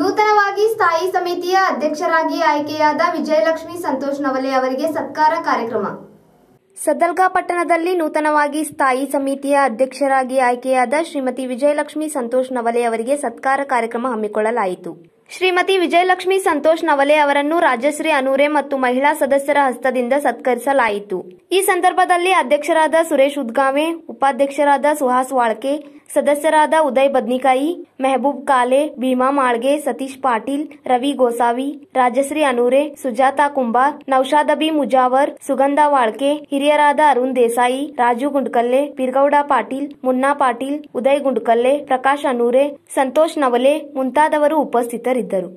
ನೂತನವಾಗಿ ಸ್ಥಾಯಿ ಸಮಿತಿಯ ಅಧ್ಯಕ್ಷರಾಗಿ ಆಯ್ಕೆಯಾದ ವಿಜಯಲಕ್ಷ್ಮಿ ಸಂತೋಷ್ ನವಲೆ ಅವರಿಗೆ ಸತ್ಕಾರ ಕಾರ್ಯಕ್ರಮ ಸದಲ್ಗಾ ಪಟ್ಟಣದಲ್ಲಿ ನೂತನವಾಗಿ ಸ್ಥಾಯಿ ಸಮಿತಿಯ ಅಧ್ಯಕ್ಷರಾಗಿ ಆಯ್ಕೆಯಾದ ಶ್ರೀಮತಿ ವಿಜಯಲಕ್ಷ್ಮಿ ಸಂತೋಷ್ ನವಲೆ ಅವರಿಗೆ ಸತ್ಕಾರ ಕಾರ್ಯಕ್ರಮ ಹಮ್ಮಿಕೊಳ್ಳಲಾಯಿತು ಶ್ರೀಮತಿ ವಿಜಯಲಕ್ಷ್ಮಿ ಸಂತೋಷ್ ನವಲೆ ಅವರನ್ನು ರಾಜಶ್ರೀ ಅನೂರೆ ಮತ್ತು ಮಹಿಳಾ ಸದಸ್ಯರ ಹಸ್ತದಿಂದ ಸತ್ಕರಿಸಲಾಯಿತು ಈ ಸಂದರ್ಭದಲ್ಲಿ ಅಧ್ಯಕ್ಷರಾದ ಸುರೇಶ್ ಉದ್ಗಾವೆ ಉಪಾಧ್ಯಕ್ಷರಾದ ಸುಹಾಸ್ ವಾಳ್ಕೆ ಸದಸ್ಯರಾದ ಉದಯ್ ಬದ್ನಿಕಾಯಿ ಮೆಹಬೂಬ್ ಕಾಲೆ ಭೀಮಾ ಮಾಳ್ಗೆ ಸತೀಶ್ ಪಾಟೀಲ್ ರವಿ ಗೋಸಾವಿ ರಾಜಶ್ರೀ ಅನೂರೆ ಸುಜಾತಾ ಕುಂಬಾರ್ ನೌಶಾದಬಿ ಮುಜಾವರ್ ಸುಗಂಧ ವಾಳ್ಕೆ ಹಿರಿಯರಾದ ಅರುಣ್ ದೇಸಾಯಿ ರಾಜು ಗುಂಡ್ಕಲ್ಲೆ ಪಿರ್ಗೌಡ ಪಾಟೀಲ್ ಮುನ್ನಾ ಪಾಟೀಲ್ ಉದಯ್ ಗುಂಡ್ಕಲ್ಲೆ ಪ್ರಕಾಶ್ ಅನೂರೆ ಸಂತೋಷ್ ನವಲೆ ಮುಂತಾದವರು ಉಪಸ್ಥಿತರಿದ್ದರು